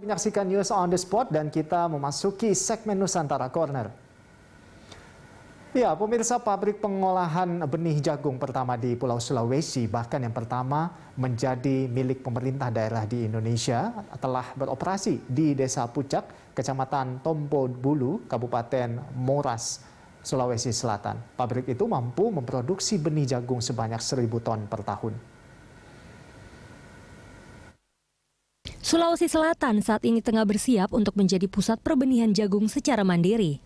menyaksikan news on the spot dan kita memasuki segmen Nusantara Corner. Ya, pemirsa pabrik pengolahan benih jagung pertama di Pulau Sulawesi, bahkan yang pertama menjadi milik pemerintah daerah di Indonesia, telah beroperasi di Desa Pucak, Kecamatan Tompo Bulu, Kabupaten Moras, Sulawesi Selatan. Pabrik itu mampu memproduksi benih jagung sebanyak 1000 ton per tahun. Sulawesi Selatan saat ini tengah bersiap untuk menjadi pusat perbenihan jagung secara mandiri.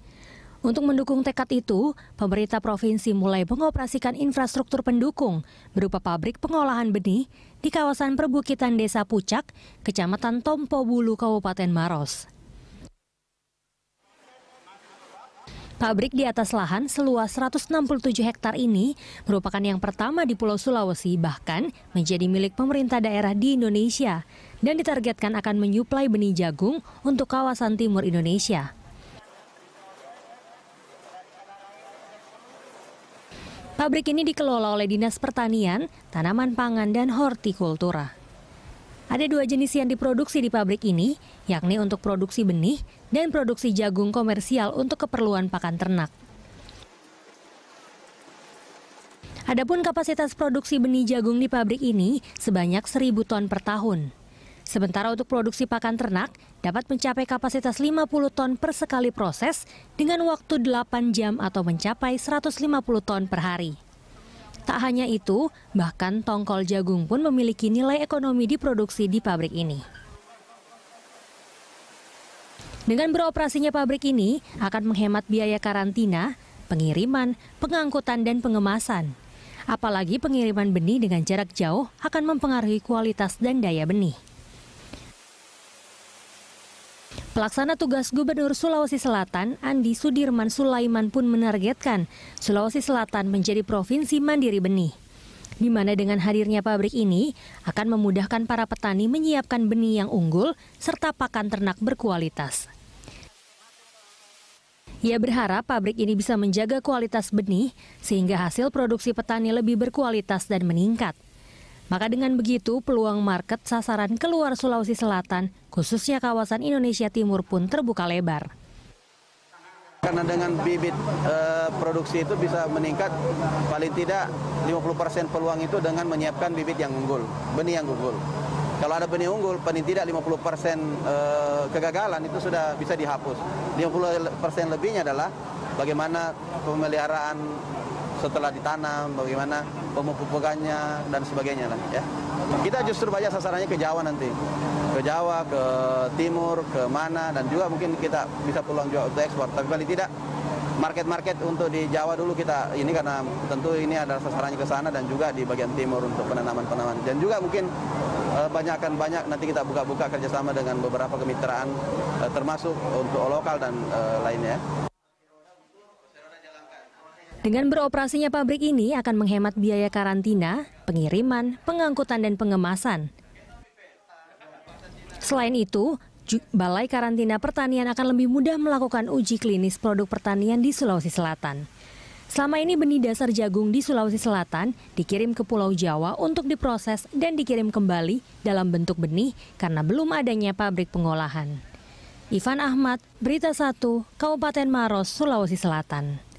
Untuk mendukung tekad itu, pemerintah provinsi mulai mengoperasikan infrastruktur pendukung berupa pabrik pengolahan benih di kawasan perbukitan Desa Pucak, Kecamatan Tompo Bulu, Kabupaten Maros. Pabrik di atas lahan seluas 167 hektar ini merupakan yang pertama di Pulau Sulawesi bahkan menjadi milik pemerintah daerah di Indonesia dan ditargetkan akan menyuplai benih jagung untuk kawasan timur Indonesia. Pabrik ini dikelola oleh Dinas Pertanian, Tanaman Pangan, dan Hortikultura. Ada dua jenis yang diproduksi di pabrik ini, yakni untuk produksi benih dan produksi jagung komersial untuk keperluan pakan ternak. Adapun kapasitas produksi benih jagung di pabrik ini sebanyak 1000 ton per tahun. Sementara untuk produksi pakan ternak dapat mencapai kapasitas 50 ton per sekali proses dengan waktu 8 jam atau mencapai 150 ton per hari. Tak hanya itu, bahkan tongkol jagung pun memiliki nilai ekonomi diproduksi di pabrik ini. Dengan beroperasinya pabrik ini akan menghemat biaya karantina, pengiriman, pengangkutan, dan pengemasan. Apalagi pengiriman benih dengan jarak jauh akan mempengaruhi kualitas dan daya benih. Pelaksana tugas Gubernur Sulawesi Selatan, Andi Sudirman Sulaiman pun menargetkan Sulawesi Selatan menjadi provinsi mandiri benih. Di mana dengan hadirnya pabrik ini akan memudahkan para petani menyiapkan benih yang unggul serta pakan ternak berkualitas. Ia berharap pabrik ini bisa menjaga kualitas benih sehingga hasil produksi petani lebih berkualitas dan meningkat. Maka dengan begitu peluang market sasaran keluar Sulawesi Selatan, khususnya kawasan Indonesia Timur pun terbuka lebar karena dengan bibit e, produksi itu bisa meningkat paling tidak 50% peluang itu dengan menyiapkan bibit yang unggul, benih yang unggul. Kalau ada benih unggul, paling tidak 50% e, eh, kegagalan itu sudah bisa dihapus. 50% lebihnya adalah bagaimana pemeliharaan setelah ditanam, bagaimana pemupukannya dan sebagainya lah ya. Kita justru banyak sasarannya ke Jawa nanti. Ke Jawa, ke timur, ke mana dan juga mungkin kita bisa pulang juga untuk ekspor. Tapi paling tidak market-market untuk di Jawa dulu kita ini karena tentu ini adalah sasarannya ke sana dan juga di bagian timur untuk penanaman-penanaman dan juga mungkin banyak akan banyak nanti kita buka-buka kerjasama dengan beberapa kemitraan eh, termasuk untuk lokal dan eh, lainnya. Ya. Dengan beroperasinya pabrik ini akan menghemat biaya karantina, pengiriman, pengangkutan, dan pengemasan. Selain itu, Balai Karantina Pertanian akan lebih mudah melakukan uji klinis produk pertanian di Sulawesi Selatan. Selama ini benih dasar jagung di Sulawesi Selatan dikirim ke Pulau Jawa untuk diproses dan dikirim kembali dalam bentuk benih karena belum adanya pabrik pengolahan. Ivan Ahmad, Berita 1, Kabupaten Maros, Sulawesi Selatan.